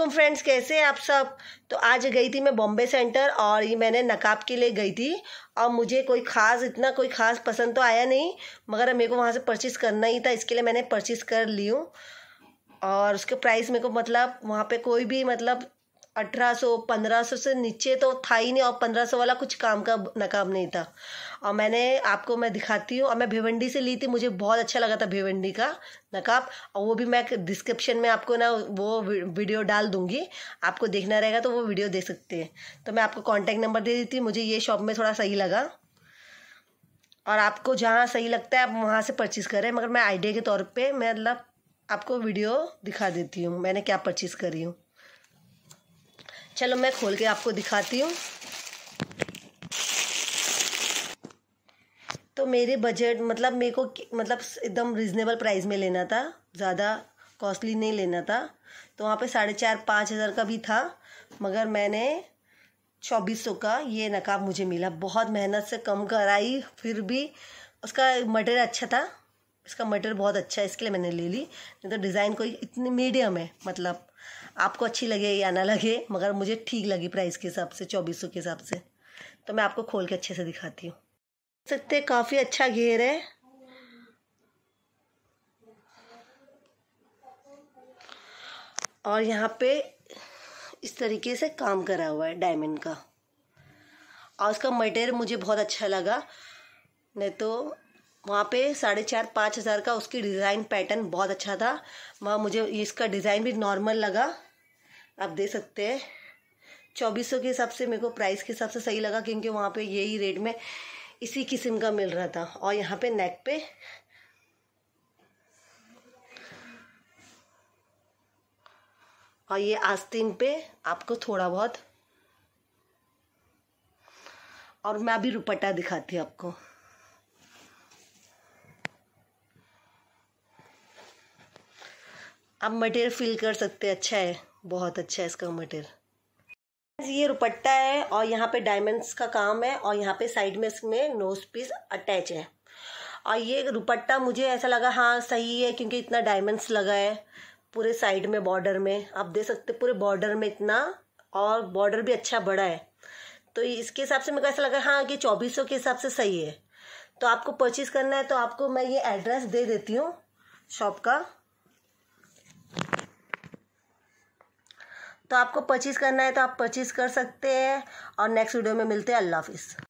वालेकुम फ्रेंड्स कैसे हैं आप सब तो आज गई थी मैं बॉम्बे सेंटर और ये मैंने नकाब के लिए गई थी और मुझे कोई ख़ास इतना कोई ख़ास पसंद तो आया नहीं मगर मेरे को वहाँ से परचेस करना ही था इसके लिए मैंने परचेस कर ली हूँ और उसके प्राइस मेरे को मतलब वहाँ पे कोई भी मतलब अठारह सौ से नीचे तो था ही नहीं और 1500 वाला कुछ काम का नाकाम नहीं था और मैंने आपको मैं दिखाती हूँ और मैं भिवंडी से ली थी मुझे बहुत अच्छा लगा था भिवंडी का नकाब और वो भी मैं डिस्क्रिप्शन में आपको ना वो वीडियो डाल दूँगी आपको देखना रहेगा तो वो वीडियो दे सकते हैं तो मैं आपको कॉन्टैक्ट नंबर दे देती मुझे ये शॉप में थोड़ा सही लगा और आपको जहाँ सही लगता है आप वहाँ से परचेज़ करें मगर मैं आइडिया के तौर पर मैं मतलब आपको वीडियो दिखा देती हूँ मैंने क्या परचेज़ करी हूँ चलो मैं खोल के आपको दिखाती हूँ तो मेरे बजट मतलब मेरे को मतलब एकदम रिजनेबल प्राइस में लेना था ज़्यादा कॉस्टली नहीं लेना था तो वहाँ पे साढ़े चार पाँच हज़ार का भी था मगर मैंने चौबीस सौ का ये नकाब मुझे मिला बहुत मेहनत से कम कराई फिर भी उसका मटेरियल अच्छा था इसका मटेरियल बहुत अच्छा है इसके लिए मैंने ले ली नहीं तो डिज़ाइन कोई इतनी मीडियम है मतलब आपको अच्छी लगे या ना लगे मगर मुझे ठीक लगी प्राइस के हिसाब से चौबीस के हिसाब से तो मैं आपको खोल के अच्छे से दिखाती हूँ सकते काफ़ी अच्छा घेर है और यहाँ पे इस तरीके से काम करा हुआ है डायमंड का और उसका मटेरियल मुझे बहुत अच्छा लगा नहीं तो वहाँ पे साढ़े चार पाँच हज़ार का उसकी डिज़ाइन पैटर्न बहुत अच्छा था वहाँ मुझे इसका डिज़ाइन भी नॉर्मल लगा आप दे सकते हैं चौबीस सौ के हिसाब से मेरे को प्राइस के हिसाब से सही लगा क्योंकि वहाँ पे यही रेट में इसी किस्म का मिल रहा था और यहाँ पे नेक पे और ये आस्तीन पे आपको थोड़ा बहुत और मैं अभी रुपट्टा दिखाती हूँ आपको आप मटेरियल फील कर सकते हैं अच्छा है बहुत अच्छा है इसका मटेरियल ये रुपट्टा है और यहाँ पे डायमंड्स का काम है और यहाँ पे साइड में इसमें नोज पीस अटैच है और ये रुपट्टा मुझे ऐसा लगा हाँ सही है क्योंकि इतना डायमंड्स लगा है पूरे साइड में बॉर्डर में आप देख सकते पूरे बॉर्डर में इतना और बॉर्डर भी अच्छा बड़ा है तो इसके हिसाब से मेरे को ऐसा लगा हाँ कि चौबीस के हिसाब से सही है तो आपको परचेज़ करना है तो आपको मैं ये एड्रेस दे देती हूँ शॉप का तो आपको परचेज़ करना है तो आप परचेज़ कर सकते हैं और नेक्स्ट वीडियो में मिलते हैं अल्लाह हाफिज़